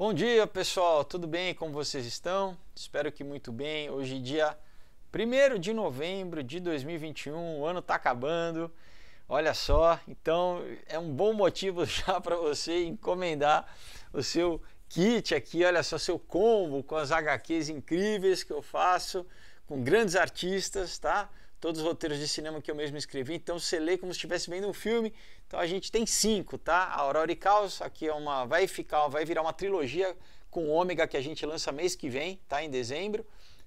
Bom dia pessoal, tudo bem? Como vocês estão? Espero que muito bem. Hoje, dia 1 de novembro de 2021, o ano está acabando. Olha só, então é um bom motivo já para você encomendar o seu kit aqui. Olha só, seu combo com as HQs incríveis que eu faço com grandes artistas, tá? todos os roteiros de cinema que eu mesmo escrevi. Então você lê como se estivesse vendo um filme. Então a gente tem cinco, tá? A Aurora e Caos, aqui é uma. Vai ficar, vai virar uma trilogia com ômega que a gente lança mês que vem, tá? Em dezembro.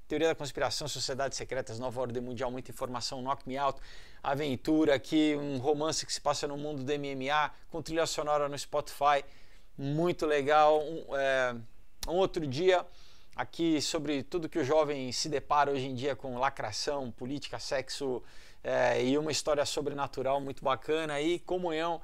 Teoria da Conspiração, Sociedades Secretas, Nova Ordem Mundial, muita informação, Knock Me Out, Aventura, aqui um romance que se passa no mundo do MMA, com trilha sonora no Spotify, muito legal. Um, é, um outro dia, aqui sobre tudo que o jovem se depara hoje em dia com lacração, política, sexo é, e uma história sobrenatural muito bacana e comunhão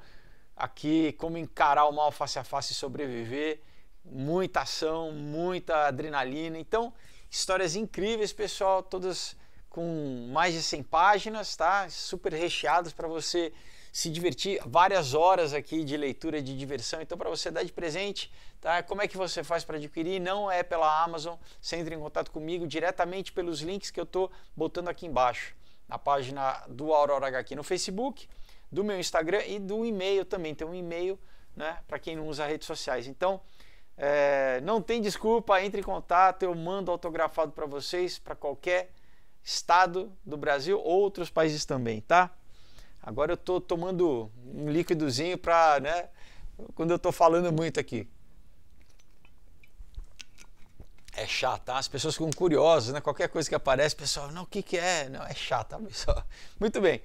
aqui, como encarar o mal face a face e sobreviver. Muita ação, muita adrenalina. Então, histórias incríveis, pessoal, todas com mais de 100 páginas, tá? Super recheadas para você se divertir, várias horas aqui de leitura de diversão. Então, para você dar de presente, tá? Como é que você faz para adquirir? Não é pela Amazon. Você entra em contato comigo diretamente pelos links que eu estou botando aqui embaixo, na página do Aurora HQ no Facebook, do meu Instagram e do e-mail também. Tem um e-mail, né? Para quem não usa redes sociais. Então, é, não tem desculpa, entre em contato, eu mando autografado para vocês, para qualquer estado do Brasil, outros países também, tá? Agora eu estou tomando um líquidozinho para, né? Quando eu estou falando muito aqui. É chata, tá? as pessoas ficam curiosas, né? Qualquer coisa que aparece, pessoal, não, o que, que é? Não, é chata, pessoal. Muito bem.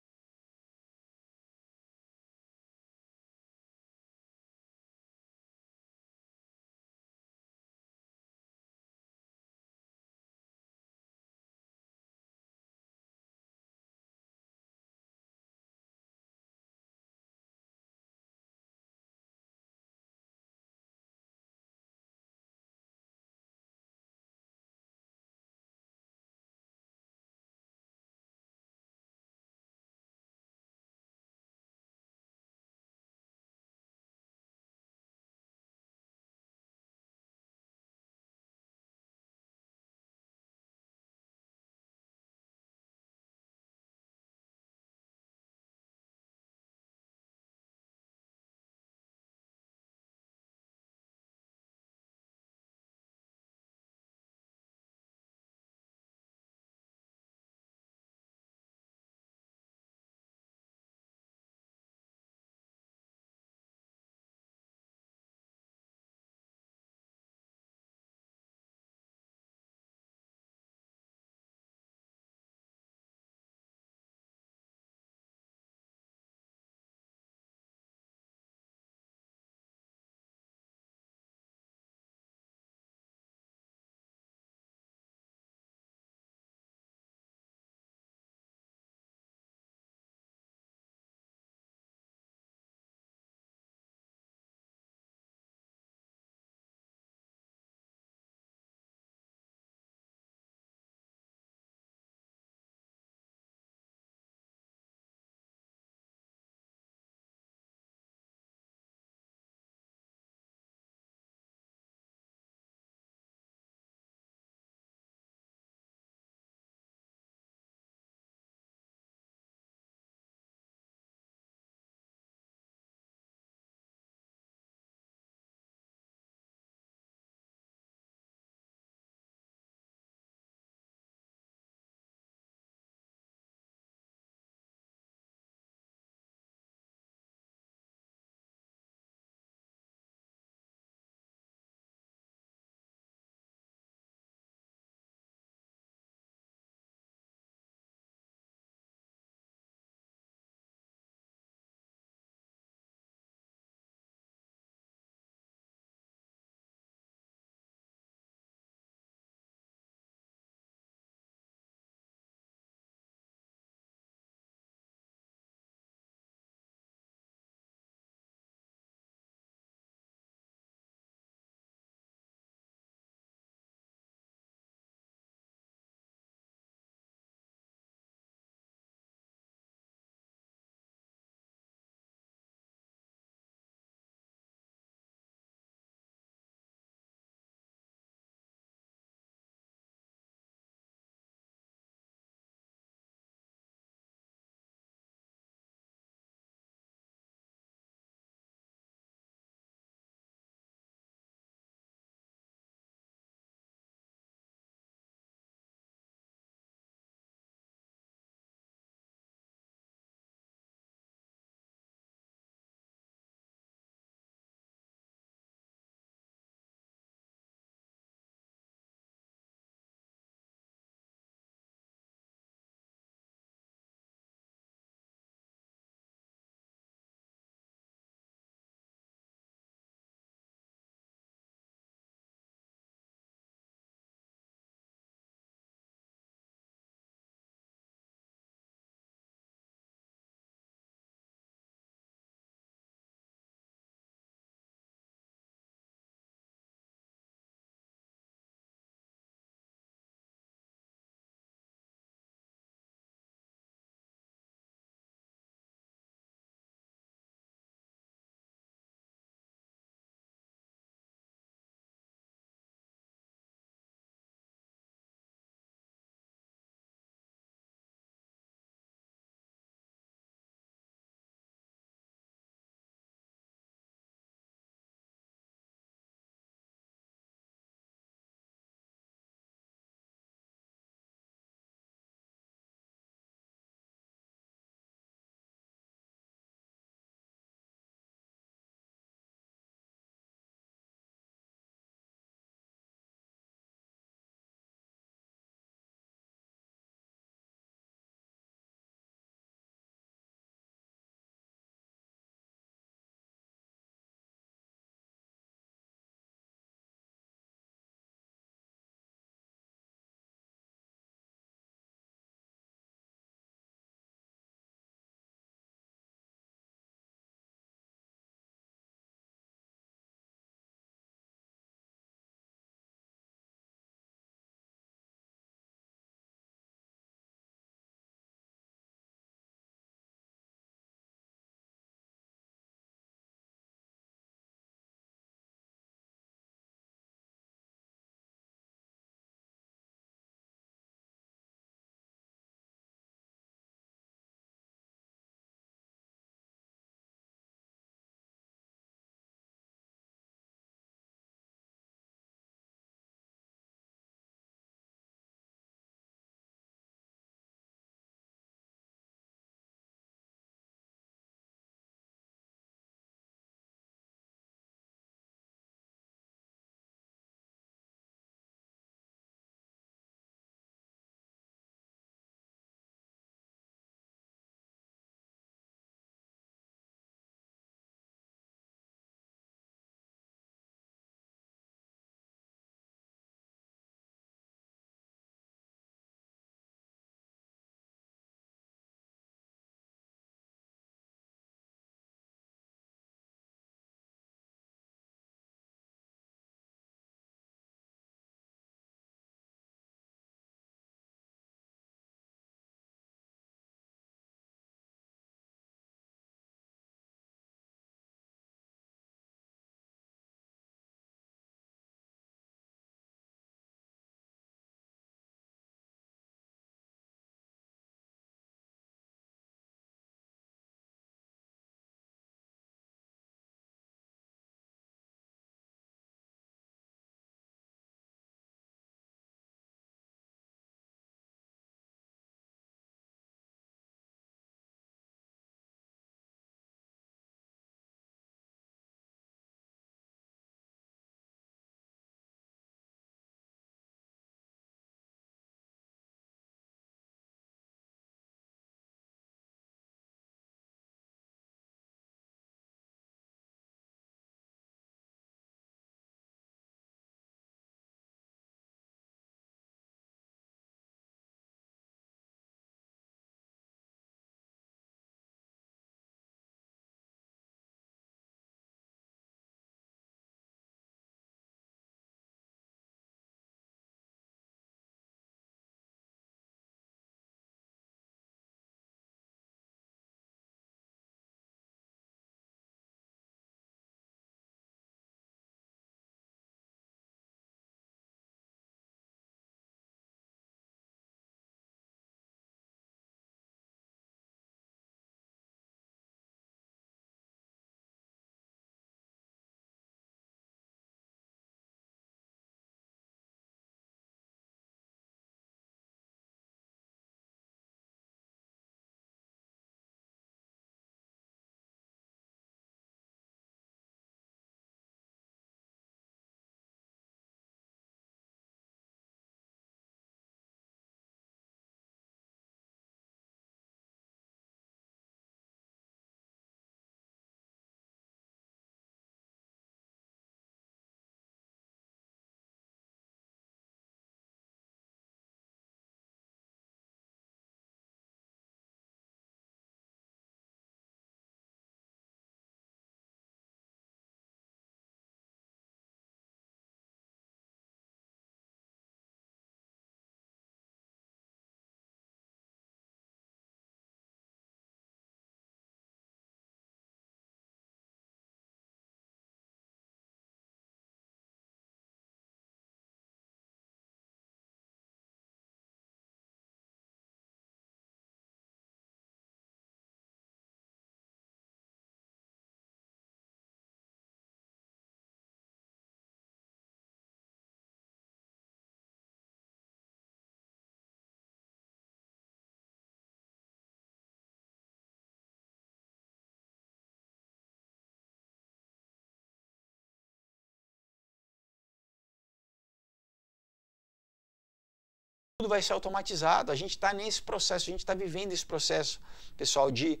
tudo vai ser automatizado. A gente está nesse processo, a gente está vivendo esse processo, pessoal, de,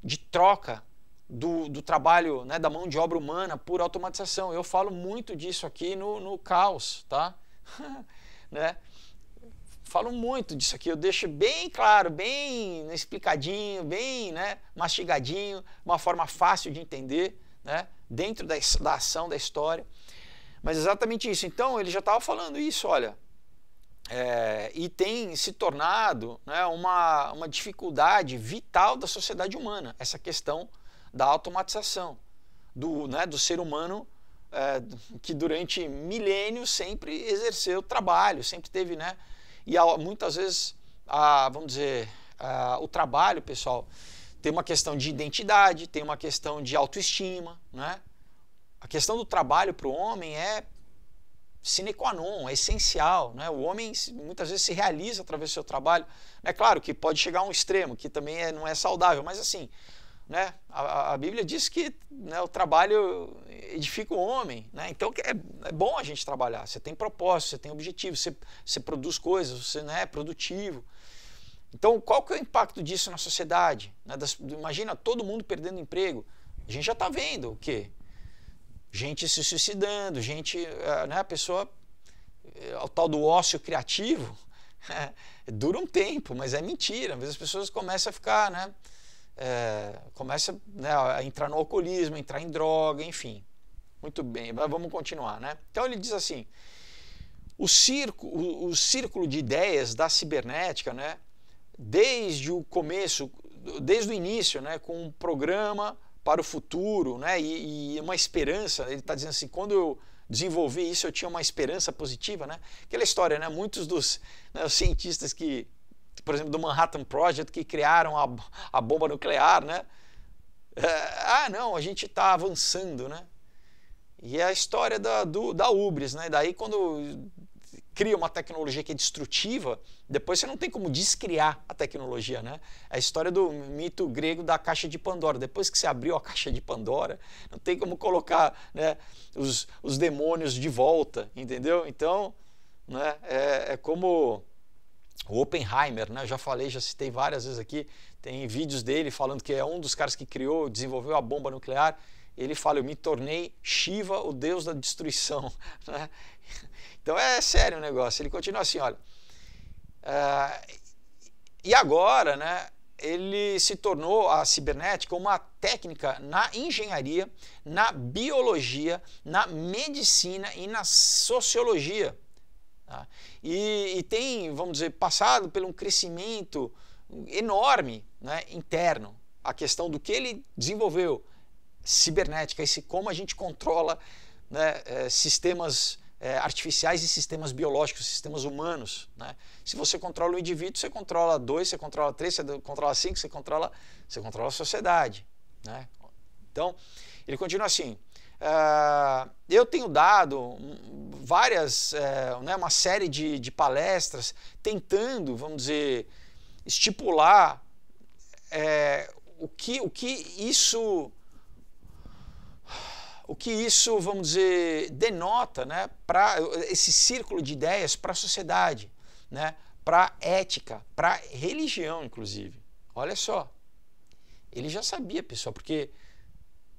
de troca do, do trabalho, né, da mão de obra humana por automatização. Eu falo muito disso aqui no, no caos, tá? né? Falo muito disso aqui, eu deixo bem claro, bem né, explicadinho, bem né, mastigadinho, uma forma fácil de entender, né, dentro da, da ação, da história. Mas exatamente isso. Então, ele já estava falando isso, olha, é, e tem se tornado né, uma, uma dificuldade vital da sociedade humana, essa questão da automatização, do, né, do ser humano é, que durante milênios sempre exerceu trabalho, sempre teve, né? E a, muitas vezes, a, vamos dizer, a, o trabalho, pessoal, tem uma questão de identidade, tem uma questão de autoestima, né? A questão do trabalho para o homem é sine qua non, é essencial. Né? O homem muitas vezes se realiza através do seu trabalho. É né? claro que pode chegar a um extremo, que também é, não é saudável, mas assim, né? a, a Bíblia diz que né, o trabalho edifica o homem. Né? Então é, é bom a gente trabalhar. Você tem propósito, você tem objetivo, você, você produz coisas, você né, é produtivo. Então, qual que é o impacto disso na sociedade? Né? Das, imagina todo mundo perdendo emprego. A gente já está vendo o quê? gente se suicidando, gente, eh, né, a pessoa, eh, o tal do ócio criativo, dura um tempo, mas é mentira. Às vezes as pessoas começam a ficar, né, é, começa né, a entrar no alcoolismo, entrar em droga, enfim. Muito bem, vamos continuar, né? Então ele diz assim: o, circo, o, o círculo de ideias da cibernética, né, desde o começo, desde o início, né, com um programa para o futuro, né? E, e uma esperança. Ele está dizendo assim: quando eu desenvolvi isso, eu tinha uma esperança positiva, né? Aquela história, né? Muitos dos né, cientistas que, por exemplo, do Manhattan Project, que criaram a, a bomba nuclear, né? É, ah, não, a gente está avançando, né? E é a história da, do, da Ubris, né? Daí quando cria uma tecnologia que é destrutiva, depois você não tem como descriar a tecnologia, né? É a história do mito grego da caixa de Pandora. Depois que você abriu a caixa de Pandora, não tem como colocar né, os, os demônios de volta, entendeu? Então, né, é, é como o Oppenheimer, né? Eu já falei, já citei várias vezes aqui, tem vídeos dele falando que é um dos caras que criou, desenvolveu a bomba nuclear. Ele fala: Eu me tornei Shiva, o deus da destruição. Né? Então é sério o negócio. Ele continua assim, olha. Uh, e agora, né, ele se tornou a cibernética uma técnica na engenharia, na biologia, na medicina e na sociologia. Tá? E, e, tem, vamos dizer, passado por um crescimento enorme né, interno. A questão do que ele desenvolveu, cibernética, esse como a gente controla né, eh, sistemas é, artificiais e sistemas biológicos, sistemas humanos. Né? Se você controla o um indivíduo, você controla dois, você controla três, você controla cinco, você controla, você controla a sociedade. Né? Então, ele continua assim. Uh, eu tenho dado várias, uh, né, uma série de, de, palestras tentando, vamos dizer, estipular uh, o, que, o que isso o que isso, vamos dizer, denota né, para esse círculo de ideias para a sociedade, né, para a ética, para a religião, inclusive. Olha só. Ele já sabia, pessoal, porque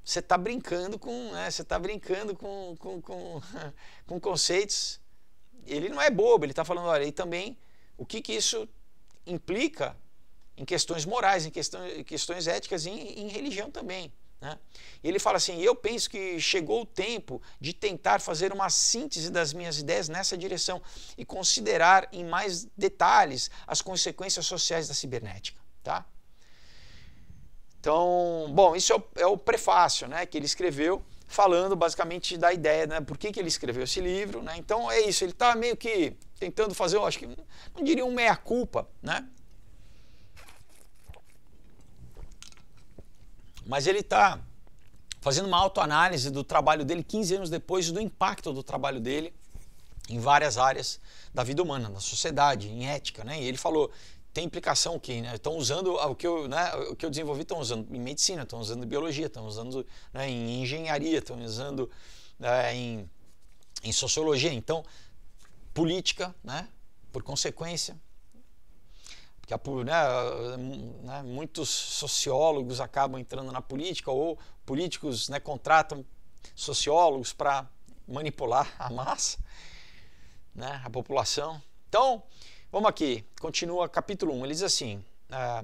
você está brincando com. Né, você está brincando com, com, com, com, conceitos. Ele não é bobo, ele está falando, olha, e também o que, que isso implica em questões morais, em, questões, questões éticas e em, em religião também. Né? E ele fala assim: eu penso que chegou o tempo de tentar fazer uma síntese das minhas ideias nessa direção e considerar em mais detalhes as consequências sociais da cibernética. Tá? Então, bom, isso é o, é o prefácio né, que ele escreveu, falando basicamente da ideia, né, por que, que ele escreveu esse livro. Né? Então é isso, ele está meio que tentando fazer, eu acho que não diria um meia-culpa, né? mas ele está fazendo uma autoanálise do trabalho dele 15 anos depois do impacto do trabalho dele em várias áreas da vida humana, na sociedade, em ética, né? E ele falou tem implicação o que né? estão usando ah, o que eu né, o que eu desenvolvi estão usando em medicina estão usando em biologia estão usando né, em engenharia estão usando né, em, em sociologia então política né por consequência que a, né, né, muitos sociólogos acabam entrando na política ou políticos né, contratam sociólogos para manipular a massa, né, a população. Então, vamos aqui, continua capítulo 1. Ele diz assim: é,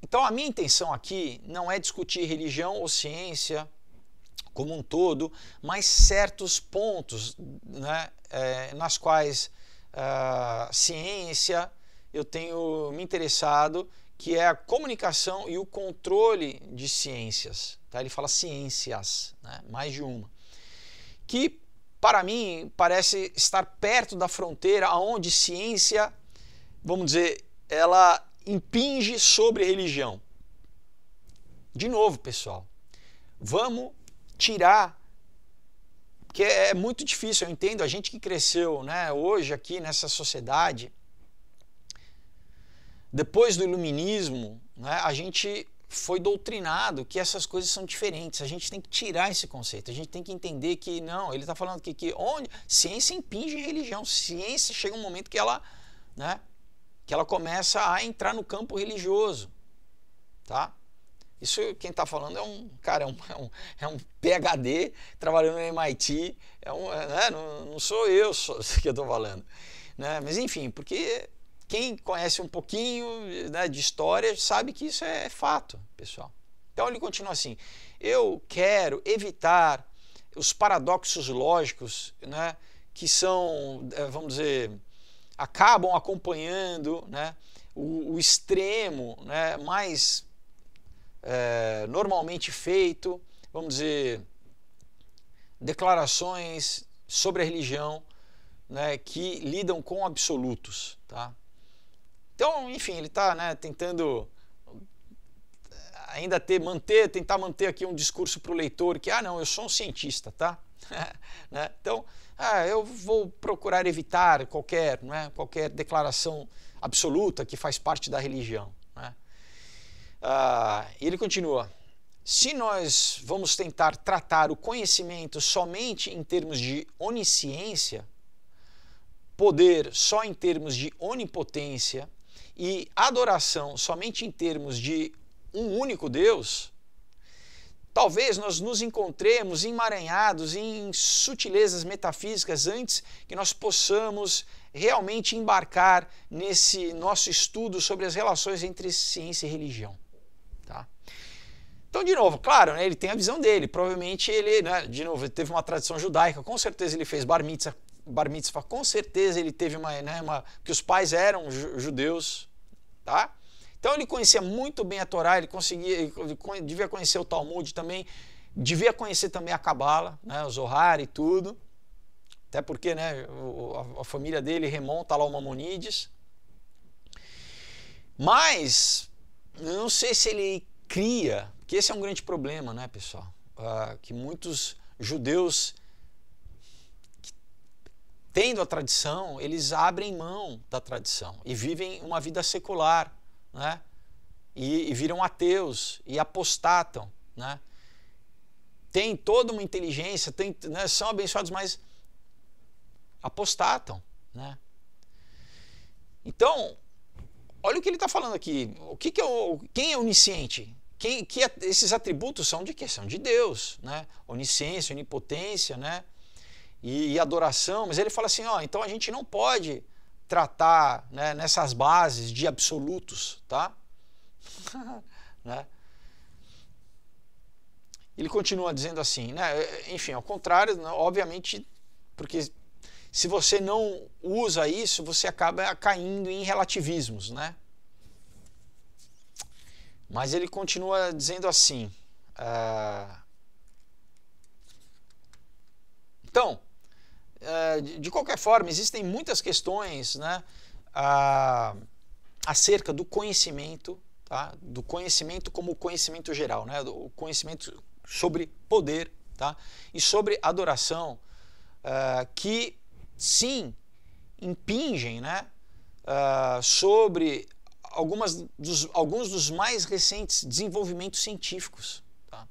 Então, a minha intenção aqui não é discutir religião ou ciência como um todo, mas certos pontos né, é, nas quais ciência, eu tenho me interessado, que é a comunicação e o controle de ciências. Tá? Ele fala ciências, né? mais de uma. Que, para mim, parece estar perto da fronteira onde ciência, vamos dizer, ela impinge sobre religião. De novo, pessoal, vamos tirar porque é, é muito difícil, eu entendo, a gente que cresceu né, hoje aqui nessa sociedade, depois do iluminismo, né, a gente foi doutrinado que essas coisas são diferentes. A gente tem que tirar esse conceito, a gente tem que entender que não, ele está falando que, que onde, ciência impinge em religião. Ciência chega um momento que ela, né, que ela começa a entrar no campo religioso. Tá? Isso quem está falando é um cara, é um, é um, é um PhD trabalhando no MIT. É um, é, né, não, não, sou eu só que eu estou falando. Né? Mas enfim, porque quem conhece um pouquinho né, de história sabe que isso é fato, pessoal. Então ele continua assim: eu quero evitar os paradoxos lógicos né, que são, é, vamos dizer, acabam acompanhando né, o, o extremo né, mais é, normalmente feito, vamos dizer, declarações sobre a religião né, que lidam com absolutos. Tá? Então, enfim, ele está né, tentando eh, ainda ter, manter, tentar manter aqui um discurso para o leitor que, ah, não, eu sou um cientista, tá? né? Então, ah, eu vou procurar evitar qualquer, né, qualquer declaração absoluta que faz parte da religião. Ah, ele continua: se nós vamos tentar tratar o conhecimento somente em termos de onisciência, poder só em termos de onipotência e adoração somente em termos de um único Deus, talvez nós nos encontremos emaranhados em sutilezas metafísicas antes que nós possamos realmente embarcar nesse nosso estudo sobre as relações entre ciência e religião. Então, de novo, claro, né, ele tem a visão dele. Provavelmente ele, né, de novo, ele teve uma tradição judaica, com certeza ele fez bar mitzvah, bar mitzvah com certeza ele teve uma, né, uma, que os pais eram judeus, tá? Então ele conhecia muito bem a Torá, ele conseguia, ele devia conhecer o Talmud também, devia conhecer também a Cabala, né, o Zohar e tudo. Até porque, né, a, a família dele remonta tá lá ao Mamonides. Mas eu não sei se ele cria que esse é um grande problema, né, pessoal? Uh, que muitos judeus tendo a tradição, eles abrem mão da tradição e vivem uma vida secular, né? E, e, viram ateus e apostatam, né? Tem toda uma inteligência, tem, né? são abençoados, mas apostatam, né? Então, olha o que ele está falando aqui. O que, que é o, quem é onisciente? que, que esses atributos são de que São de Deus, né? Onisciência, onipotência, né? E, e, adoração. Mas ele fala assim, ó, então a gente não pode tratar né, nessas bases de absolutos, tá? né? Ele continua dizendo assim, né? É, enfim, ao contrário, né, obviamente, porque se você não usa isso, você acaba caindo em relativismos, né? Mas ele continua dizendo assim. Uh... Então, uh, de, qualquer forma, existem muitas questões né, uh, acerca do conhecimento, tá? do conhecimento como conhecimento geral, né? o conhecimento sobre poder tá? e sobre adoração, é, que sim impingem né, sobre algumas dos, alguns dos mais recentes desenvolvimentos científicos, tá?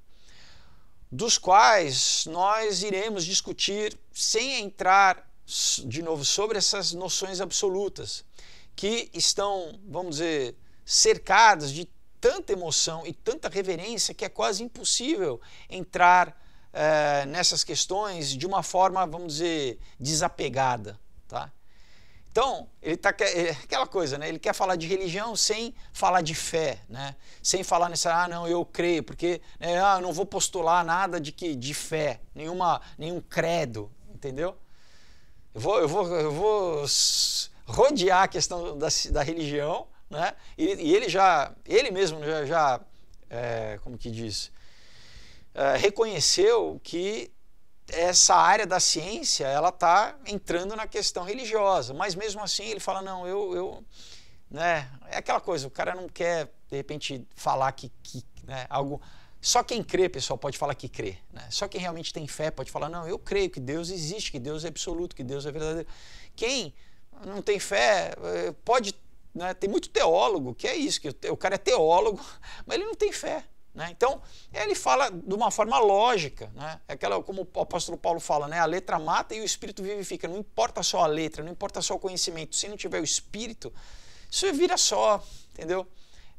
dos quais nós iremos discutir sem entrar de novo sobre essas noções absolutas que estão, vamos dizer, cercadas de tanta emoção e tanta reverência que é quase impossível entrar eh, nessas questões de uma forma, vamos dizer, desapegada. Então, ele tá é aquela coisa, né? Ele quer falar de religião sem falar de fé, né? Sem falar nessa, ah, não, eu creio, porque né, ah, eu não vou postular nada de que de fé, nenhuma, nenhum credo, entendeu? Eu vou, eu vou, eu vou rodear a questão da, da religião, né? E, e, ele já, ele mesmo já, já é, como que diz, é, reconheceu que essa área da ciência ela está entrando na questão religiosa, mas mesmo assim ele fala não, eu, eu né, é aquela coisa, o cara não quer de repente falar que, que né, algo só quem crê, pessoal, pode falar que crê. Né? Só quem realmente tem fé pode falar, não, eu creio que Deus existe, que Deus é absoluto, que Deus é verdadeiro. Quem não tem fé eh, pode. Né? Tem muito teólogo que é isso, que o cara é teólogo, mas ele não tem fé. Né? Então, ele fala de uma forma lógica, né? É aquela como o apóstolo Paulo fala, né? a letra mata e o espírito vivifica. Não importa só a letra, não importa só o conhecimento. Se não tiver o espírito, isso vira só, entendeu?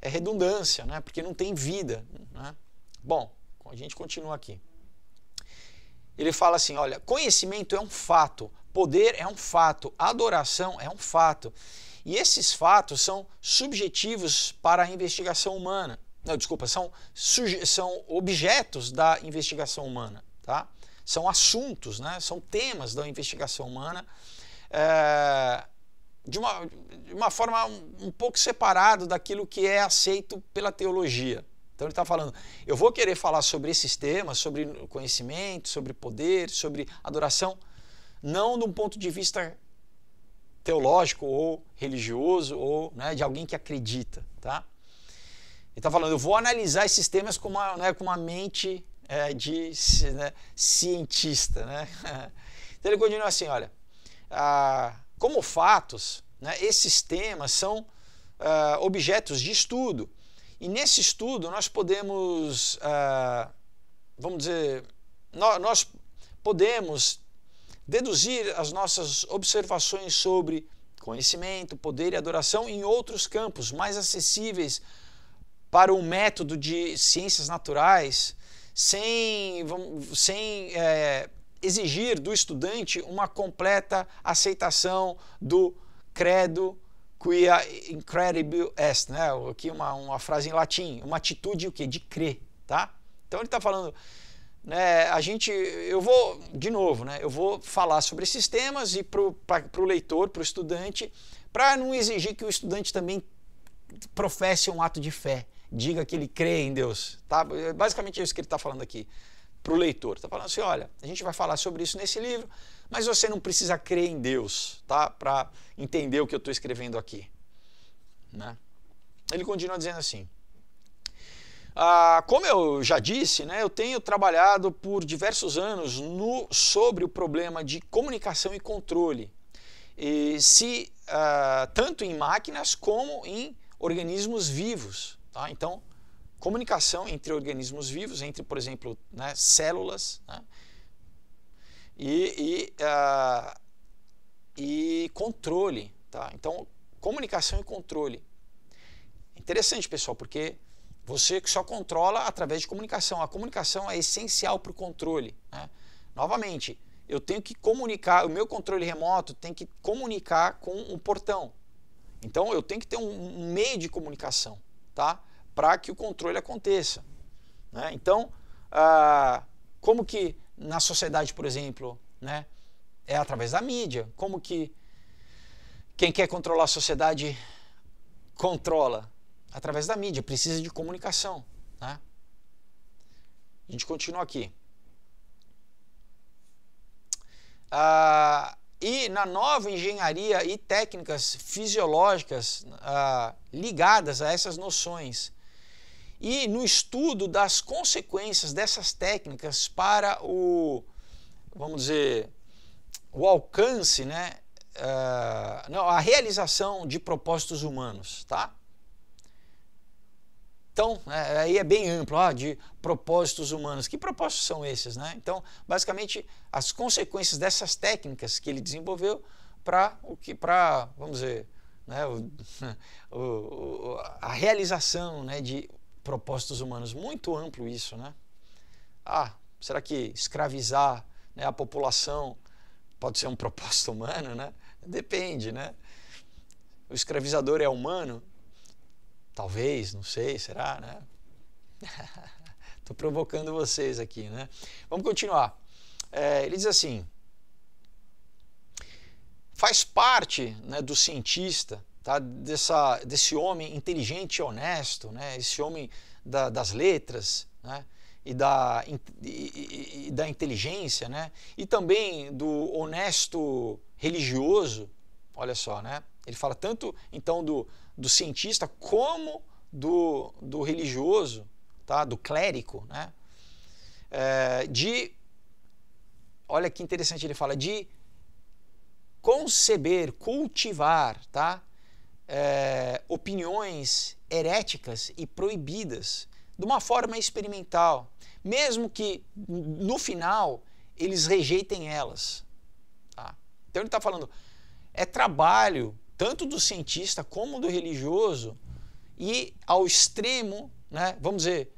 É redundância, né? porque não tem vida. Né? Bom, a gente continua aqui. Ele fala assim: olha, conhecimento é um fato, poder é um fato, adoração é um fato. E esses fatos são subjetivos para a investigação humana. Não, desculpa, são, são objetos da investigação humana, tá? São assuntos, né? São temas da investigação humana. É, de uma, de uma forma um, um pouco separado daquilo que é aceito pela teologia. Então ele está falando, eu vou querer falar sobre esses temas, sobre conhecimento, sobre poder, sobre adoração, não de um ponto de vista teológico ou religioso ou né, de alguém que acredita, tá? está falando, eu vou analisar esses temas com uma, né, com uma mente é, de né, cientista. Né? Então ele continua assim, olha, ah, como fatos, né, esses temas são ah, objetos de estudo. E nesse estudo nós podemos, ah, vamos dizer, nós, nós podemos deduzir as nossas observações sobre conhecimento, poder e adoração em outros campos mais acessíveis para um método de ciências naturais sem, sem é, exigir do estudante uma completa aceitação do credo quia incredible est, né? Aqui uma, uma frase em latim, uma atitude o quê? De crer, tá? Então ele está falando, né? A gente, eu vou de novo, né? Eu vou falar sobre esses temas e para o leitor, para o estudante, para não exigir que o estudante também professe um ato de fé, diga que ele crê em Deus. Tá? É basicamente é isso que ele está falando aqui para o leitor. Está falando assim: olha, a gente vai falar sobre isso nesse livro, mas você não precisa crer em Deus tá? para entender o que eu estou escrevendo aqui. Né? Ele continua dizendo assim. Ah, como eu já disse, né, eu tenho trabalhado por diversos anos no, sobre o problema de comunicação e controle, e se, ah, tanto em máquinas como em organismos vivos. Tá? Então, comunicação entre organismos vivos, entre, por exemplo, né, células, né? E, e, uh, e controle. Tá? Então, comunicação e controle. Interessante, pessoal, porque você só controla através de comunicação. A comunicação é essencial para o controle. Né? Novamente, eu tenho que comunicar, o meu controle remoto tem que comunicar com o um portão. Então, eu tenho que ter um meio de comunicação tá? para que o controle aconteça. Né? Então, ah, como que na sociedade, por exemplo, né, é através da mídia, como que quem quer controlar a sociedade controla? Através da mídia, precisa de comunicação. Né? A gente continua aqui. Ah, e na nova engenharia e técnicas fisiológicas ah, ligadas a essas noções. E no estudo das consequências dessas técnicas para o, vamos dizer, o alcance, né? Ah, não, a realização de propósitos humanos, tá? Então, é, aí é bem amplo, ó de propósitos humanos. Que propósitos são esses? Né? Então, basicamente, as consequências dessas técnicas que ele desenvolveu para o que, para, vamos dizer, né, o, o, a realização né, de propósitos humanos. Muito amplo isso. Né? Ah, será que escravizar né, a população pode ser um propósito humano? Né? Depende, né? O escravizador é humano? Talvez, não sei, será, né? Estou provocando vocês aqui, né? Vamos continuar. É, ele diz assim: faz parte né, do cientista, tá? Dessa, desse homem inteligente e honesto, né? Esse homem da, das letras, né? E da, e, e da inteligência, né? E também do honesto religioso, olha só, né? Ele fala tanto então do, do cientista como do, do religioso, tá? do clérigo, né? É, de, olha que interessante ele fala, de conceber, cultivar tá? É, opiniões heréticas e proibidas de uma forma experimental, mesmo que no final eles rejeitem elas. Tá? Então ele está falando, é trabalho tanto do cientista como do religioso e ao extremo, né, vamos dizer,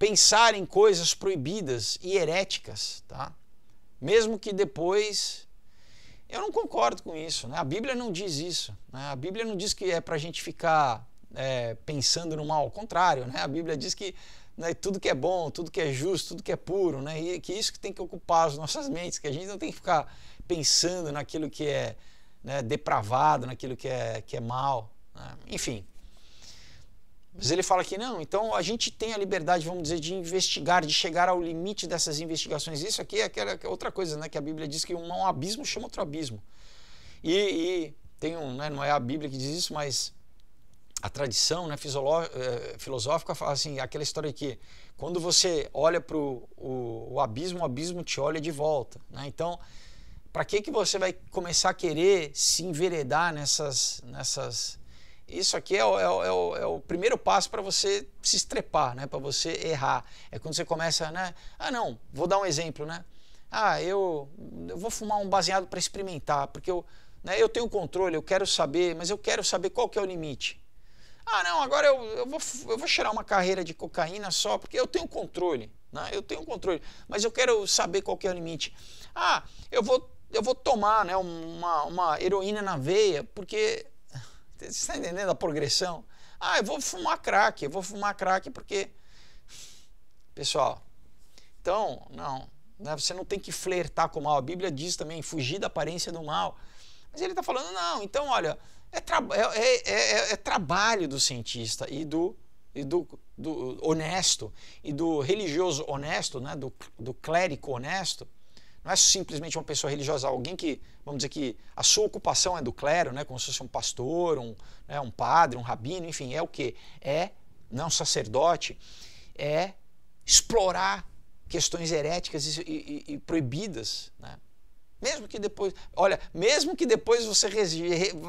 pensar em coisas proibidas e heréticas, tá? Mesmo que depois eu não concordo com isso, né? A Bíblia não diz isso, né? A Bíblia não diz que é para a gente ficar é, pensando no mal, ao contrário, né? A Bíblia diz que né, tudo que é bom, tudo que é justo, tudo que é puro, né? E que é isso que tem que ocupar as nossas mentes, que a gente não tem que ficar pensando naquilo que é né, depravado, naquilo que é, que é mal, né? enfim. Mas ele fala que não, então a gente tem a liberdade, vamos dizer, de investigar, de chegar ao limite dessas investigações. Isso aqui é aquela, é outra coisa, né? Que a Bíblia diz que um, abismo chama outro abismo. E, e tem um, né, não é a Bíblia que diz isso, mas a tradição né, eh, filosófica fala assim, aquela história que quando você olha para o abismo, o abismo te olha de volta. Né? Então, para que, que você vai começar a querer se enveredar nessas, nessas isso aqui é o, é o, é o é primeiro passo para você se estrepar, né? para você errar. É quando você começa, né? Ah, não, vou dar um exemplo, né? Ah, eu, eu vou fumar um baseado para experimentar, porque eu, né, eu tenho controle, eu quero saber, mas eu quero saber qual que é o limite. Ah, não, agora eu, eu, vou, eu vou cheirar uma carreira de cocaína só, porque eu tenho controle. Né? Eu tenho controle, mas eu quero saber qual que é o limite. Ah, eu vou, eu vou tomar né, uma, uma heroína na veia, porque você está entendendo a progressão? Ah, eu vou fumar crack, eu vou fumar crack porque. Pessoal, então, não. Né? Você não tem que flertar com o mal. A Bíblia diz também, fugir da aparência do mal. Mas ele está falando, não, então, olha, é, tra é, é, é, é, trabalho do cientista e do, e do, do honesto, e do religioso honesto, né? do, do clérigo honesto não é simplesmente uma pessoa religiosa, alguém que, vamos dizer que a sua ocupação é do clero, né? como se fosse um pastor, um, né? um padre, um rabino, enfim, é o que? É, não sacerdote, é explorar questões heréticas e, e, e proibidas, né? Mesmo que depois, olha, mesmo que depois você reje,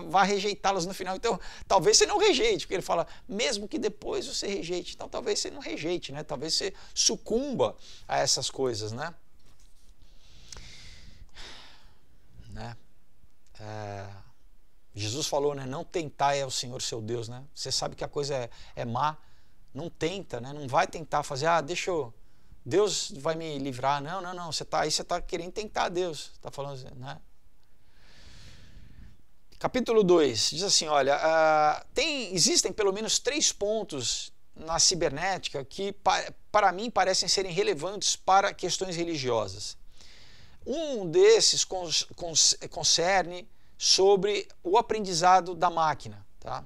vá rejeitá-las no final, então talvez você não rejeite, porque ele fala, mesmo que depois você rejeite, então talvez você não rejeite, né? Talvez você sucumba a essas coisas, né? Né? É, Jesus falou, né? Não tentar é o Senhor seu Deus, né? Você sabe que a coisa é, é má, não tenta, né? Não vai tentar fazer, ah, deixa eu, Deus vai me livrar. Não, não, não. Você tá aí, você está querendo tentar Deus. Tá falando, assim, né? Capítulo 2 diz assim: olha, uh, tem, existem pelo menos três pontos na cibernética que, para, para mim, parecem serem relevantes para questões religiosas. Um desses cons, cons, concerne sobre o aprendizado da máquina. Tá?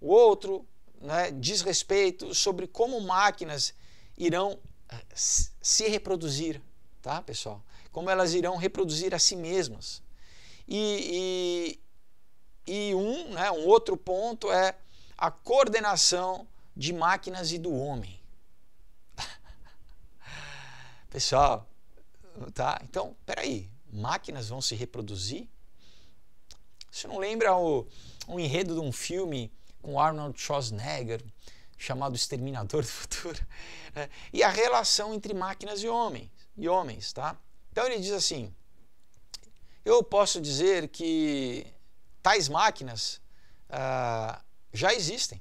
O outro né, diz respeito sobre como máquinas irão eh, se reproduzir, tá, pessoal? Como elas irão reproduzir a si mesmas. E, e, e um, né, um outro ponto é a coordenação de máquinas e do homem. pessoal, tá? Então, peraí, máquinas vão se reproduzir? Você não lembra o, enredo de um filme com Arnold Schwarzenegger chamado Exterminador do Futuro? Né? E a relação entre máquinas e homens, e homens, tá? Então ele diz assim: eu posso dizer que tais máquinas ah, já existem.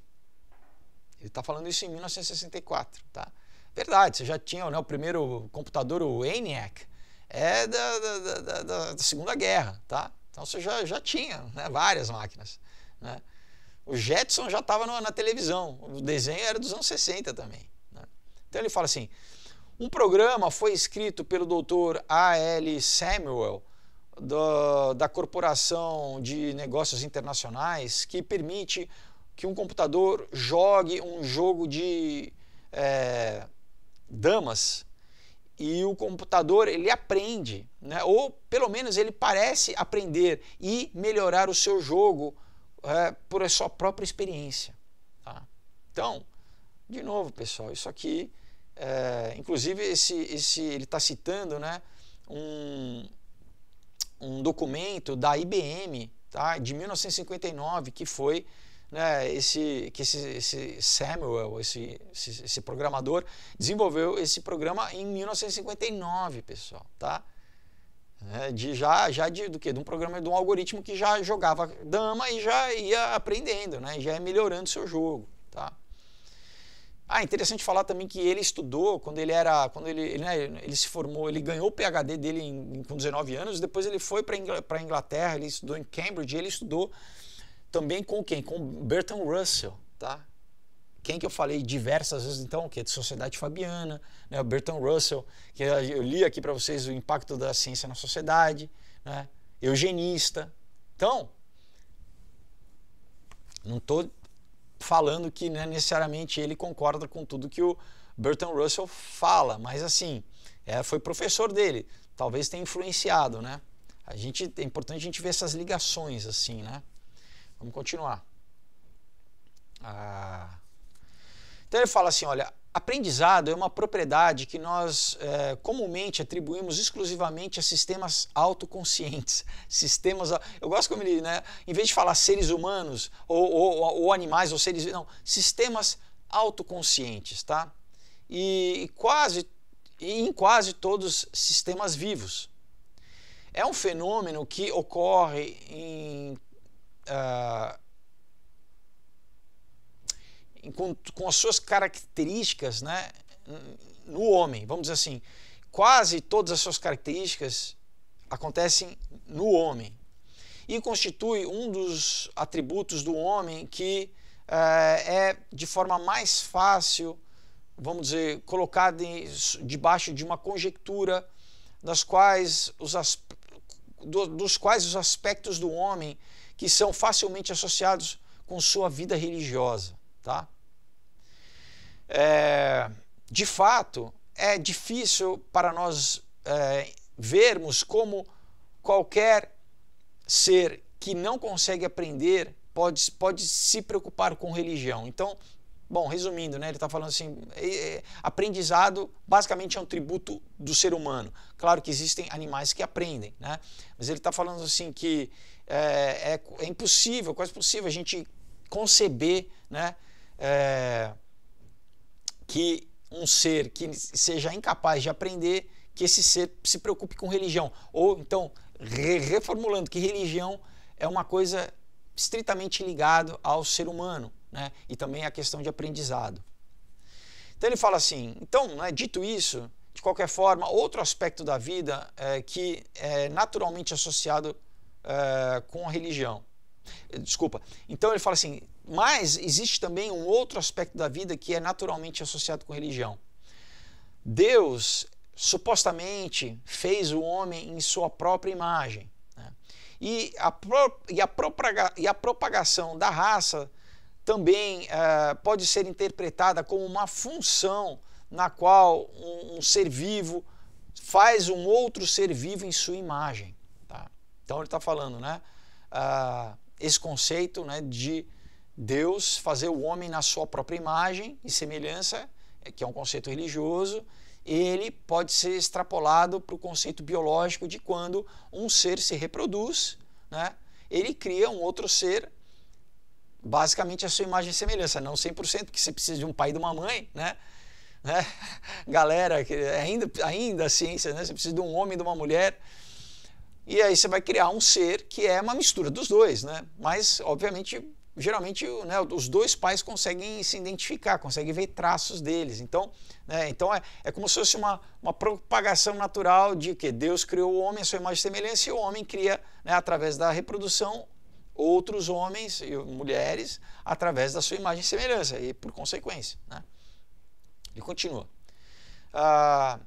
Ele está falando isso em 1964, tá? Verdade, você já tinha né, o primeiro computador, o ENIAC, é da, da, da, da, Segunda Guerra, tá? Então você já, já tinha né, várias máquinas, né? O Jetson já estava na televisão, o desenho era dos anos 60 também. Né? Então ele fala assim, um programa foi escrito pelo Dr. A.L. Samuel, do, da Corporação de Negócios Internacionais, que permite que um computador jogue um jogo de... É, damas e o computador ele aprende, né? ou pelo menos ele parece aprender e melhorar o seu jogo é, por a sua própria experiência. Tá? Então, de novo, pessoal, isso aqui, é, inclusive esse, esse ele está citando, né, um, um documento da IBM, tá, de 1959, que foi né, esse, que esse, esse Samuel, esse, esse, esse, programador, desenvolveu esse programa em 1959, pessoal, tá? É, de já já de, do que de um programa de um algoritmo que já jogava dama e já ia aprendendo né já ia melhorando seu jogo tá ah, interessante falar também que ele estudou quando ele era, quando ele, ele, né, ele se formou, ele ganhou o PhD dele em, em, com 19 anos, depois ele foi para para Inglaterra, ele estudou em Cambridge, ele estudou também com quem? Com Bertrand Russell, tá? Quem que eu falei diversas vezes, então, que é de Sociedade Fabiana, né? O Bertrand Russell, que eu li aqui para vocês o impacto da ciência na sociedade, né? Eugenista. Então, não estou falando que né, necessariamente ele concorda com tudo que o Bertrand Russell fala, mas assim, é, foi professor dele, talvez tenha influenciado, né? A gente, é importante a gente ver essas ligações, assim, né? Vamos continuar. Ah. Então ele fala assim: olha, aprendizado é uma propriedade que nós é, comumente atribuímos exclusivamente a sistemas autoconscientes. Sistemas. Eu gosto como ele, né? Em vez de falar seres humanos ou, ou, ou animais ou seres. Não, sistemas autoconscientes, tá? E, e quase. E em quase todos sistemas vivos. É um fenômeno que ocorre em ah, com, com as suas características né, no homem, vamos dizer assim, quase todas as suas características acontecem no homem e constitui um dos atributos do homem que é, é de forma mais fácil, vamos dizer, colocado em, debaixo de uma conjectura das quais os, dos quais os aspectos do homem que são facilmente associados com sua vida religiosa. Tá? É, de fato, é difícil para nós é, vermos como qualquer ser que não consegue aprender pode, pode se preocupar com religião. Então, bom, resumindo, né, ele está falando assim: é, aprendizado basicamente é um tributo do ser humano. Claro que existem animais que aprendem, né, mas ele está falando assim que é, é, é impossível, quase possível a gente conceber né, é, que um ser que seja incapaz de aprender, que esse ser se preocupe com religião. Ou então, re reformulando, que religião é uma coisa estritamente ligada ao ser humano né, e também à questão de aprendizado. Então ele fala assim: então, né, dito isso, de qualquer forma, outro aspecto da vida é, que é naturalmente associado uh, com religião. Desculpa. Então ele fala assim: mas existe também um outro aspecto da vida que é naturalmente associado com religião. Deus supostamente fez o homem em sua própria imagem. Né? E, a pro, e, a propaga, e, a propagação da raça também uh, pode ser interpretada como uma função na qual um, um ser vivo faz um outro ser vivo em sua imagem. Então ele está falando, né? Ah, esse conceito né, de Deus fazer o homem na sua própria imagem e semelhança, é, que é um conceito religioso, ele pode ser extrapolado para o conceito biológico de quando um ser se reproduz, né, ele cria um outro ser, basicamente a sua imagem e semelhança, não 100%, porque você precisa de um pai e de uma mãe, né? né? Galera, é ainda, ainda a ciência, né? você precisa de um homem e de uma mulher, e aí você vai criar um ser que é uma mistura dos dois, né? Mas, obviamente, geralmente né, os dois pais conseguem se identificar, conseguem ver traços deles. Então, né, então é, é como se fosse uma, uma propagação natural de que Deus criou o homem à sua imagem e semelhança e o homem cria, né, através da reprodução, outros homens e mulheres através da sua imagem e semelhança e por consequência. Né? E continua. Ah,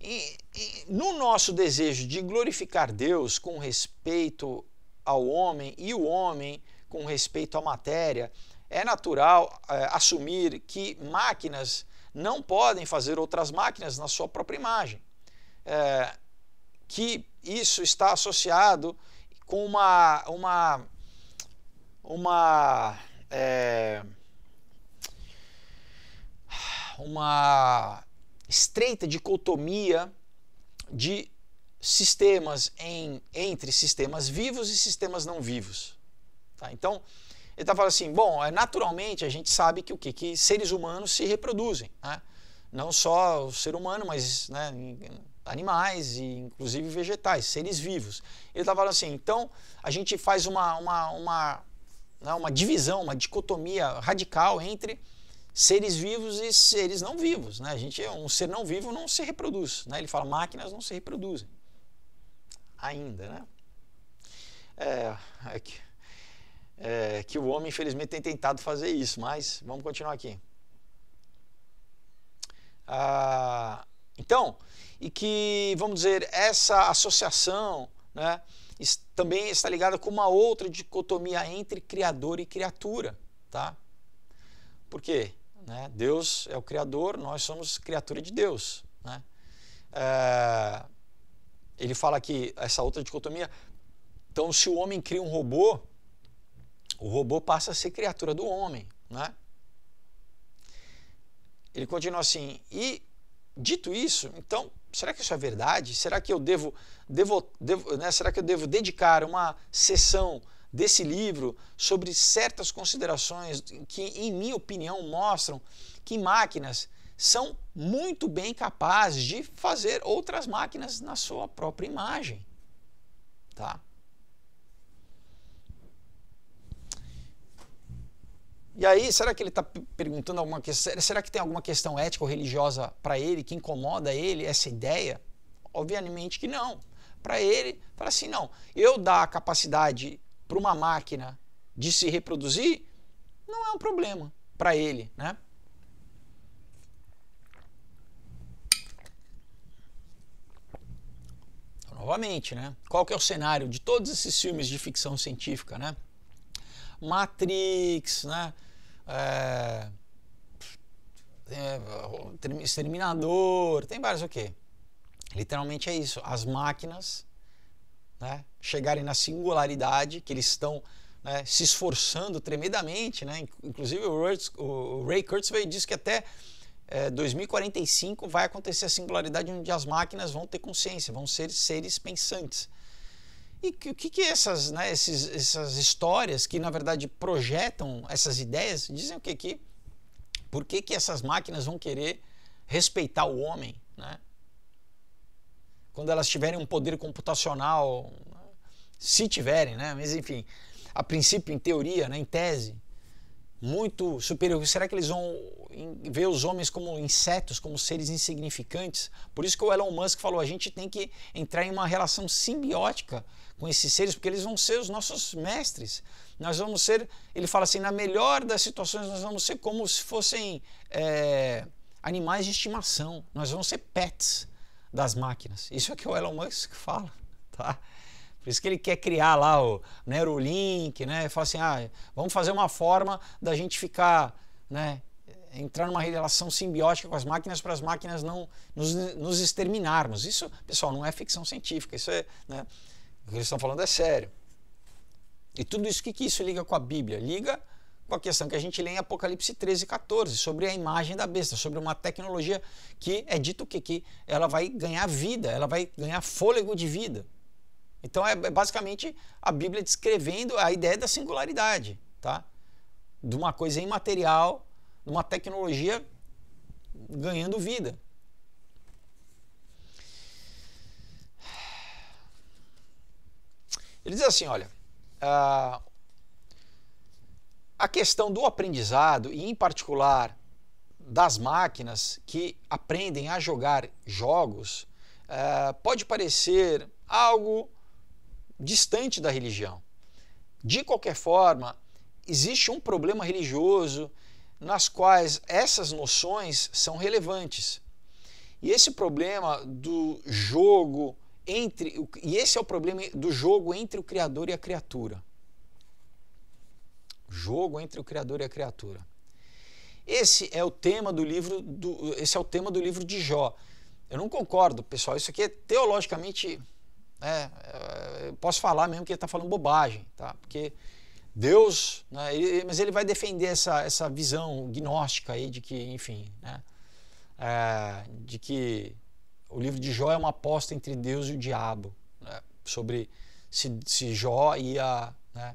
e, e, no nosso desejo de glorificar Deus com respeito ao homem e o homem com respeito à matéria, é natural é, assumir que máquinas não podem fazer outras máquinas na sua própria imagem. É, que isso está associado com uma. uma, uma é, uma estreita dicotomia de sistemas em, entre sistemas vivos e sistemas não vivos. Tá? Então, ele está falando assim, bom, é naturalmente a gente sabe que o que, que seres humanos se reproduzem, né? não só o ser humano, mas né, animais e inclusive vegetais, seres vivos. Ele está falando assim, então a gente faz uma, uma, uma, né, uma divisão, uma dicotomia radical entre seres vivos e seres não vivos. Né? A gente, um ser não vivo não se reproduz. Né? Ele fala máquinas não se reproduzem. Ainda, né? É, é, que, é, que, o homem, infelizmente, tem tentado fazer isso, mas vamos continuar aqui. Ah, então, e que, vamos dizer, essa associação né, também está ligada com uma outra dicotomia entre criador e criatura. Tá? Por quê? Né? Deus é o Criador, nós somos criatura de Deus. Né? É, ele fala que essa outra dicotomia. Então, se o homem cria um robô, o robô passa a ser criatura do homem. Né? Ele continua assim, e dito isso, então, será que isso é verdade? Será que eu devo, devo, devo né? será que eu devo dedicar uma sessão desse livro sobre certas considerações que, em minha opinião, mostram que máquinas são muito bem capazes de fazer outras máquinas na sua própria imagem. Tá? E aí, será que ele está perguntando alguma questão? Será que tem alguma questão ética ou religiosa para ele que incomoda ele essa ideia? Obviamente que não. Para ele, para assim, não. Eu dar a capacidade para uma máquina de se reproduzir, não é um problema para ele, né? Então, novamente, né? Qual que é o cenário de todos esses filmes de ficção científica, né? Matrix, né? É... é Exterminador, tem vários o quê? Literalmente é isso. As máquinas né, chegarem na singularidade que eles estão né, se esforçando tremendamente. Né? Inclusive, o Ray, Kurzweil disse que até é, eh, 2045 vai acontecer a singularidade onde as máquinas vão ter consciência, vão ser seres pensantes. E o que, que, que essas, né, esses, essas histórias que, na verdade, projetam essas ideias dizem o que? que por que, que essas máquinas vão querer respeitar o homem? Né? quando elas tiverem um poder computacional, se tiverem, né? Mas enfim, a princípio, em teoria, né? em tese, muito superior. Será que eles vão ver os homens como insetos, como seres insignificantes? Por isso que o Elon Musk falou: a gente tem que entrar em uma relação simbiótica com esses seres, porque eles vão ser os nossos mestres. Nós vamos ser, ele fala assim, na melhor das situações, nós vamos ser como se fossem é, animais de estimação. Nós vamos ser pets das máquinas. Isso é que o Elon Musk fala, tá? Por isso que ele quer criar lá o Neurolink, né? fala assim, ah, vamos fazer uma forma da gente ficar, né? Entrar numa relação simbiótica com as máquinas para as máquinas não nos, nos, exterminarmos. Isso, pessoal, não é ficção científica. Isso é, né? O que eles estão falando é sério. E tudo isso, o que, que isso liga com a Bíblia? Liga com a questão que a gente lê em Apocalipse 13 e 14, sobre a imagem da besta, sobre uma tecnologia que é dito que, que ela vai ganhar vida, ela vai ganhar fôlego de vida. Então é, é basicamente a Bíblia descrevendo a ideia da singularidade, tá? De uma coisa imaterial, de uma tecnologia ganhando vida. Ele diz assim, olha, ah, a questão do aprendizado e, em particular, das máquinas que aprendem a jogar jogos eh, pode parecer algo distante da religião. De qualquer forma, existe um problema religioso nas quais essas noções são relevantes. E esse problema do jogo entre e esse é o problema do jogo entre o criador e a criatura jogo entre o criador e a criatura. Esse é o tema do livro do, esse é o tema do livro de Jó. Eu não concordo, pessoal. Isso aqui é teologicamente né, é, eu posso falar mesmo que ele está falando bobagem, tá? Porque Deus, né, ele, mas ele vai defender essa, essa visão gnóstica aí de que, enfim, né, é, de que o livro de Jó é uma aposta entre Deus e o diabo né, sobre se, se Jó ia né,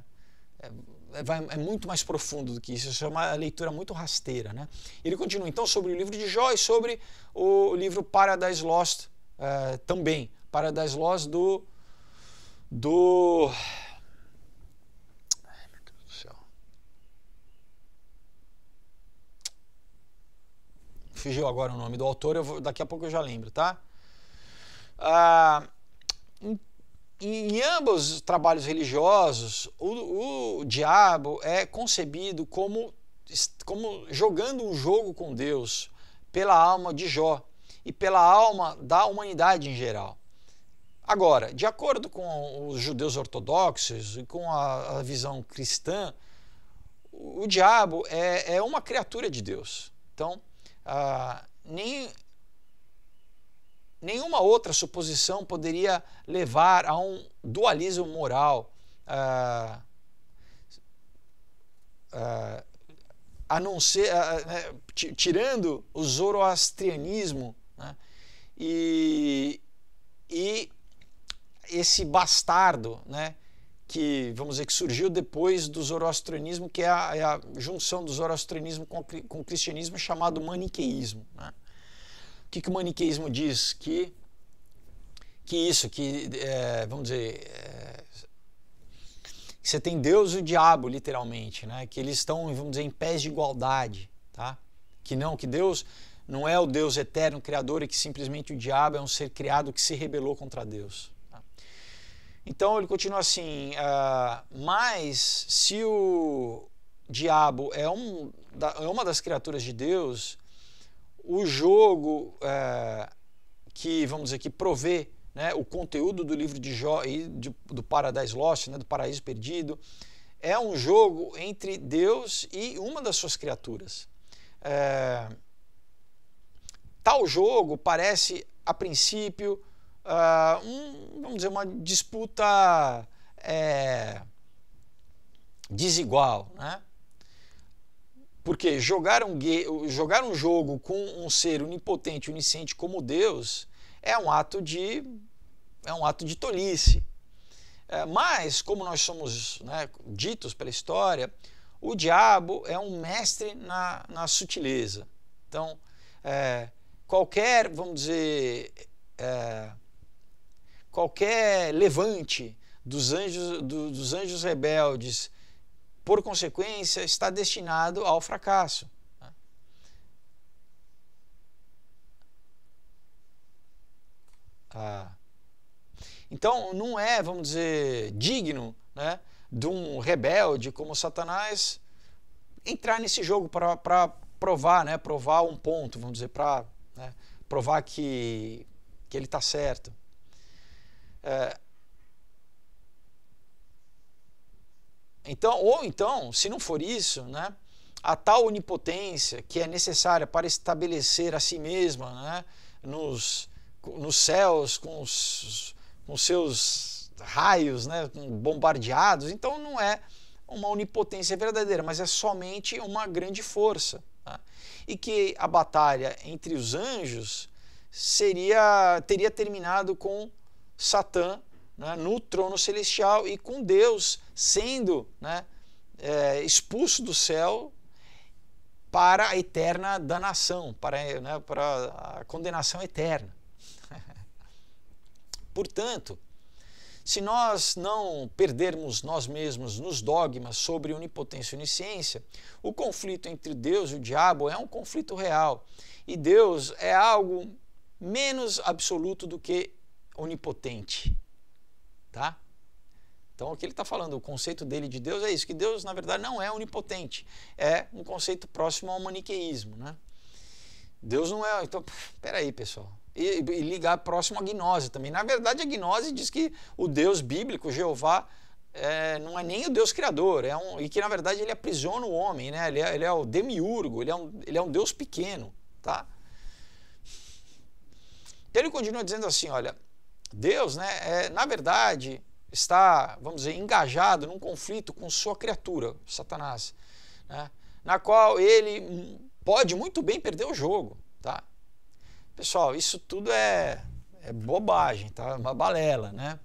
é, é, muito mais profundo do que isso, isso é uma leitura muito rasteira. Né? Ele continua então sobre o livro de Jó e sobre o livro Paradise Lost uh, também. Paradise Lost do. do. Ai, meu Deus do céu. Fugiu agora o nome do autor, eu vou, daqui a pouco eu já lembro, tá? Uh, então em ambos os trabalhos religiosos, o, o diabo é concebido como, como jogando um jogo com Deus pela alma de Jó e pela alma da humanidade em geral. Agora, de acordo com os judeus ortodoxos e com a, a visão cristã, o, o diabo é, é, uma criatura de Deus. Então, ah, nem nenhuma outra suposição poderia levar a um dualismo moral ah, ah, a não ser ah, ah né, tirando o zoroastrianismo né, e, e esse bastardo, né, que vamos dizer que surgiu depois do zoroastrianismo, que é a, é a junção do zoroastrianismo com, com, o cristianismo chamado maniqueísmo. Né? que, que o maniqueísmo diz? Que, que isso, que, é, vamos dizer, é, você tem Deus e o diabo, literalmente, né? que eles estão, vamos dizer, em pés de igualdade. Tá? Que não, que Deus não é o Deus eterno, criador, e que simplesmente o diabo é um ser criado que se rebelou contra Deus. Tá? Então ele continua assim: uh, mas se o diabo é, um, é uma das criaturas de Deus, o jogo é, que, vamos dizer, que provê né, o conteúdo do livro de Jó e de, do Paradise Lost, né, do Paraíso Perdido, é um jogo entre Deus e uma das suas criaturas. É, tal jogo parece, a princípio, uh, um, vamos dizer, uma disputa é, desigual, né? Porque jogar um, jogar um jogo com um ser onipotente, onisciente como Deus é um ato de, é um ato de tolice. É, mas, como nós somos né, ditos pela história, o diabo é um mestre na, na sutileza. Então, é, qualquer, vamos dizer, é, qualquer levante dos anjos, do, dos anjos rebeldes por consequência, está destinado ao fracasso. Tá? Ah. Então, não é, vamos dizer, digno né, de um rebelde como Satanás entrar nesse jogo para provar, né, provar um ponto, vamos dizer, para né, provar que, que ele está certo. É, Então, ou então, se não for isso, né, a tal onipotência que é necessária para estabelecer a si mesma né, nos, nos céus com os, com seus raios né, bombardeados, então não é uma onipotência verdadeira, mas é somente uma grande força. Tá? E que a batalha entre os anjos seria teria terminado com Satã né, no trono celestial e com Deus sendo né, é, expulso do céu para a eterna danação, para, né, para a condenação eterna. Portanto, se nós não perdermos nós mesmos nos dogmas sobre onipotência e onisciência, o conflito entre Deus e o diabo é um conflito real. E Deus é algo menos absoluto do que onipotente. Tá? Então, o que ele está falando, o conceito dele de Deus é isso, que Deus, na verdade, não é onipotente. É um conceito próximo ao maniqueísmo, né? Deus não é... Então, peraí, pessoal. E, e ligar próximo à gnose também. Na verdade, a gnose diz que o Deus bíblico, Jeová, é, não é nem o Deus criador, é um, e que, na verdade, ele aprisiona o homem, né? Ele é, ele é o demiurgo, ele é, um, ele é um Deus pequeno, tá? Então, ele continua dizendo assim, olha... Deus, né, é, na verdade, está, vamos dizer, engajado num conflito com sua criatura, Satanás, né, na qual ele pode muito bem perder o jogo, tá? Pessoal, isso tudo é, é bobagem, tá? É uma balela, né?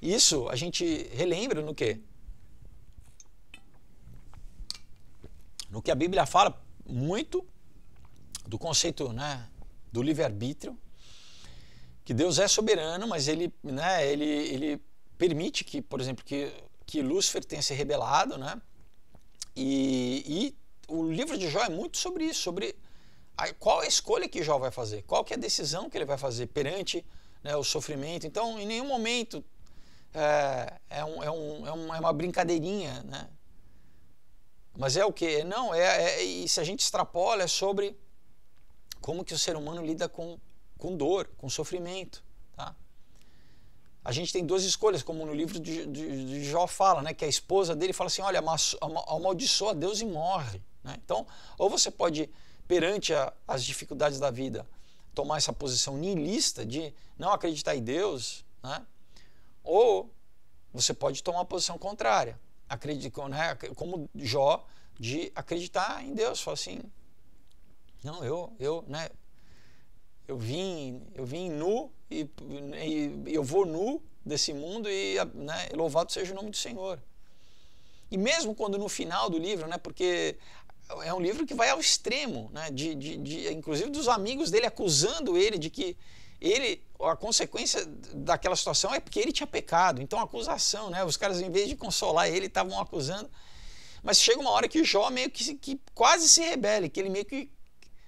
Isso a gente relembra no quê? No que a Bíblia fala muito do conceito, né, do livre-arbítrio, que Deus é soberano, mas ele, né, ele, ele permite que, por exemplo, que, que Lúcifer tenha se rebelado, né? E, e o livro de Jó é muito sobre isso, sobre a, qual a escolha que Jó vai fazer, qual que é a decisão que ele vai fazer perante né, o sofrimento. Então, em nenhum momento é, é, um, é, um, é, é uma brincadeirinha, né? Mas é o que? Não, é, é, e se a gente extrapola, é sobre como que o ser humano lida com com dor, com sofrimento. Tá? A gente tem duas escolhas, como no livro de, de, de Jó fala, né, que a esposa dele fala assim: olha, amaldiçoa Deus e morre. Né? Então, ou você pode, perante a, as dificuldades da vida, tomar essa posição niilista de não acreditar em Deus, né? ou você pode tomar a posição contrária, acredito, né? como Jó, de acreditar em Deus, fala assim, não, eu, eu, né? Eu vim, eu vim nu e, e eu vou nu desse mundo e né, louvado seja o nome do Senhor. E mesmo quando no final do livro, né, porque é um livro que vai ao extremo, né, de, de, de, inclusive dos amigos dele acusando ele de que ele, a consequência daquela situação é porque ele tinha pecado. Então, acusação, né, os caras em vez de consolar ele, estavam acusando. Mas chega uma hora que o Jó meio que, que quase se rebele, que ele meio que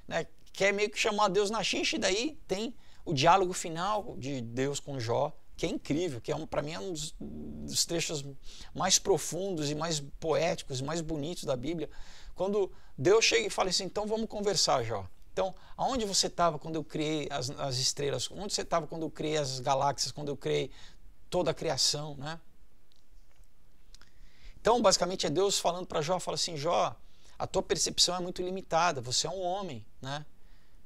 né, quer é meio que chamar Deus na xixi, e daí tem o diálogo final de Deus com Jó, que é incrível, que é um, para mim é um dos, dos, trechos mais profundos e mais poéticos, mais bonitos da Bíblia, quando Deus chega e fala assim: então vamos conversar, Jó. Então, aonde você estava quando eu criei as, as estrelas? Onde você estava quando eu criei as galáxias? Quando eu criei toda a criação, né? Então, basicamente, é Deus falando para Jó, fala assim, Jó, a tua percepção é muito limitada, você é um homem, né?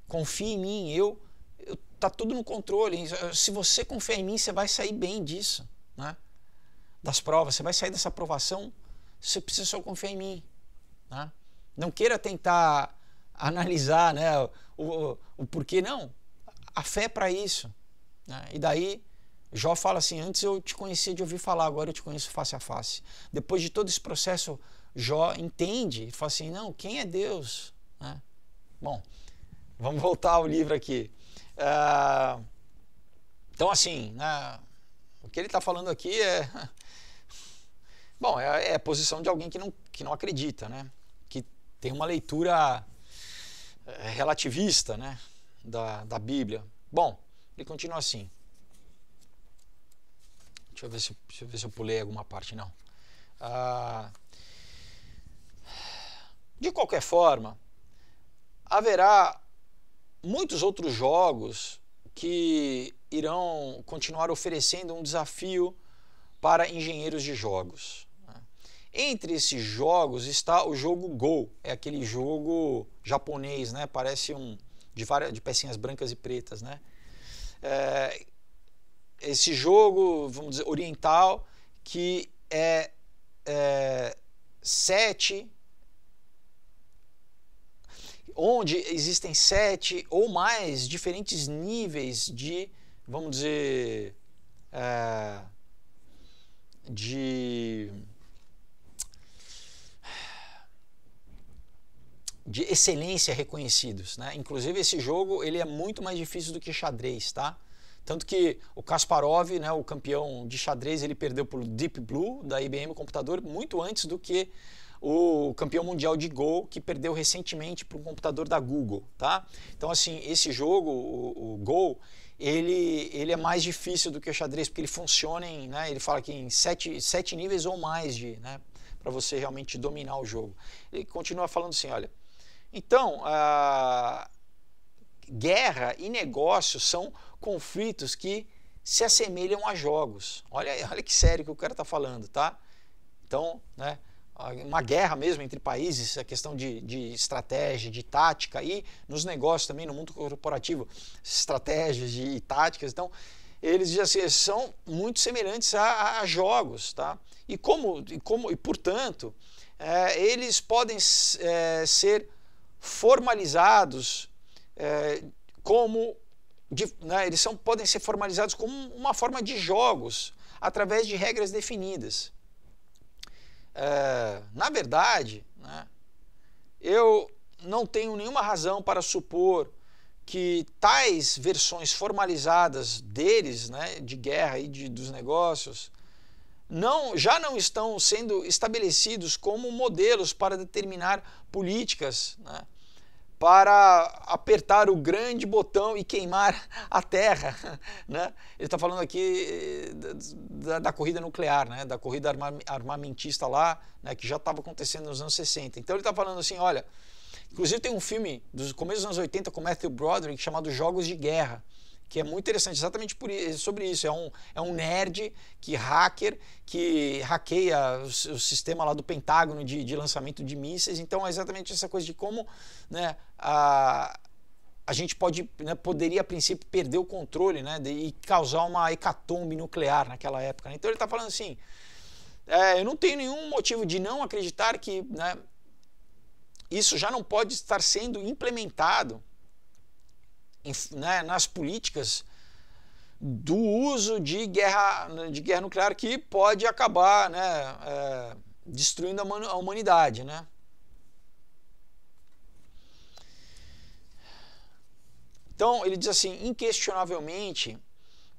Confia em mim, eu, eu tá tudo no controle. Se você confiar em mim, você vai sair bem disso, né? Das provas, você vai sair dessa aprovação. Você precisa só confiar em mim, né? Não queira tentar analisar, né, o, o, o porquê não. A fé é para isso, né? E daí Jó fala assim: Antes eu te conhecia de ouvir falar, agora eu te conheço face a face. Depois de todo esse processo, Jó entende e fala assim: Não, quem é Deus? Né? Bom, Vamos voltar ao livro aqui. Ah, então, assim, né, o que ele está falando aqui é. Bom, é, é, a posição de alguém que não, que não acredita, né? Que tem uma leitura eh, relativista, né? Da, da Bíblia. Bom, ele continua assim. Deixa eu ver se, deixa eu, ver se eu pulei alguma parte, não. Ah, de qualquer forma, haverá muitos outros jogos que irão continuar oferecendo um desafio para engenheiros de jogos. Né? Entre esses jogos está o jogo Go, é aquele jogo japonês, né? Parece um de várias de pecinhas brancas e pretas, né? É, esse jogo, vamos dizer, oriental que é, é sete onde existem sete ou mais diferentes níveis de, vamos dizer, é, de, de excelência reconhecidos, né? Inclusive esse jogo ele é muito mais difícil do que xadrez, tá? Tanto que o Kasparov, né, o campeão de xadrez, ele perdeu para o Deep Blue da IBM Computador muito antes do que o campeão mundial de Go, que perdeu recentemente para um computador da Google, tá? Então, assim, esse jogo, o, o Go, ele, ele é mais difícil do que o xadrez, porque ele funciona em, né, ele fala que em sete, sete níveis ou mais de, né, para você realmente dominar o jogo. Ele continua falando assim, olha, então, a guerra e negócio são conflitos que se assemelham a jogos. Olha, olha que sério que o cara está falando, tá? Então, né, uma guerra mesmo entre países, a questão de, de estratégia, de tática e nos negócios também, no mundo corporativo, estratégias e táticas. Então, eles já assim, são muito semelhantes a, a, jogos, tá? E como e como e portanto é, eles podem é, ser formalizados é, como de, né, eles são podem ser formalizados como uma forma de jogos através de regras definidas. É, na verdade, né, eu não tenho nenhuma razão para supor que tais versões formalizadas deles, né, de guerra e de, dos negócios, não, já não estão sendo estabelecidos como modelos para determinar políticas né, para apertar o grande botão e queimar a Terra. Né? Ele está falando aqui eh, da, da, corrida nuclear, né? da corrida armamentista lá, né? que já estava acontecendo nos anos 60. Então ele está falando assim, olha, inclusive tem um filme dos começos dos anos 80 com Matthew Broderick chamado Jogos de Guerra, que é muito interessante, exatamente por, sobre isso. É um, é um nerd que hacker, que hackeia o, o sistema lá do Pentágono de, de, lançamento de mísseis. Então é exatamente essa coisa de como né, a, a gente pode, né, poderia a princípio perder o controle né, de, e causar uma hecatombe nuclear naquela época. Né? Então ele está falando assim, é, eu não tenho nenhum motivo de não acreditar que né, isso já não pode estar sendo implementado né, nas políticas do uso de guerra, de guerra nuclear que pode acabar né, é, destruindo a humanidade. Né? Então, ele diz assim: inquestionavelmente,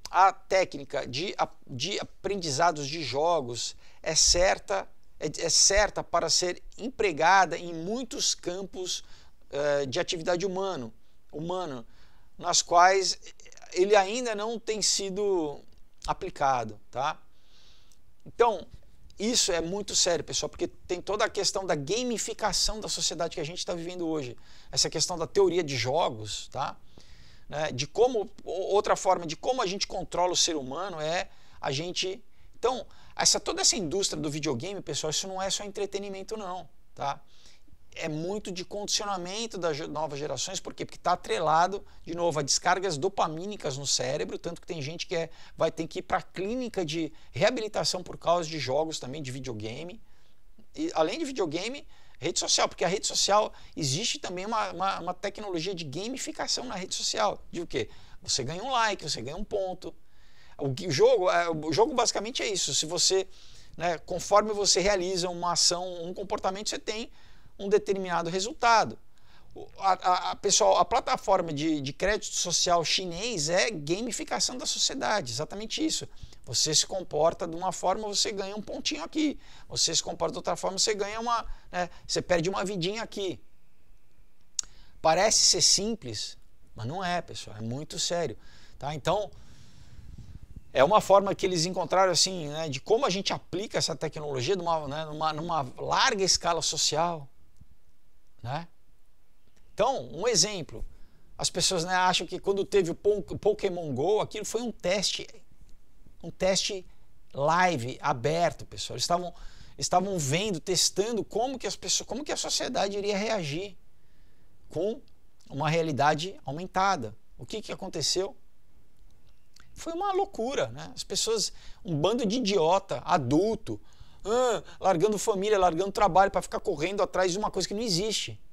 a técnica de, de aprendizados de jogos é certa, é, é certa para ser empregada em muitos campos é, de atividade humano, humano, nas quais ele ainda não tem sido aplicado, tá? Então, isso é muito sério, pessoal, porque tem toda a questão da gamificação da sociedade que a gente está vivendo hoje. Essa questão da teoria de jogos, tá? Né? De como outra forma de como a gente controla o ser humano é a gente. Então, essa toda essa indústria do videogame, pessoal, isso não é só entretenimento não, tá? é muito de condicionamento das novas gerações, por quê? Porque está atrelado, de novo, a descargas dopamínicas no cérebro, tanto que tem gente que é, vai ter que ir para a clínica de reabilitação por causa de jogos também, de videogame. E, além de videogame, rede social, porque a rede social existe também uma, uma, uma tecnologia de gamificação na rede social. De o quê? Você ganha um like, você ganha um ponto. O, o jogo, é, o jogo basicamente é isso. Se você, né, conforme você realiza uma ação, um comportamento, você tem um determinado resultado. A, a, a, pessoal, a plataforma de, de crédito social chinês é gamificação da sociedade, exatamente isso. Você se comporta de uma forma, você ganha um pontinho aqui. Você se comporta de outra forma, você ganha uma. Né, você perde uma vidinha aqui. Parece ser simples, mas não é, pessoal. É muito sério. Tá? Então, é uma forma que eles encontraram assim, né, de como a gente aplica essa tecnologia numa, né, numa, numa larga escala social né? Então, um exemplo. As pessoas né, acham que quando teve o Pokémon Go, aquilo foi um teste, um teste live aberto, pessoal. Eles estavam, estavam vendo, testando como que as pessoas, como que a sociedade iria reagir com uma realidade aumentada. O que, que aconteceu? Foi uma loucura, né? As pessoas, um bando de idiota, adulto, ah, largando família, largando trabalho para ficar correndo atrás de uma coisa que não existe.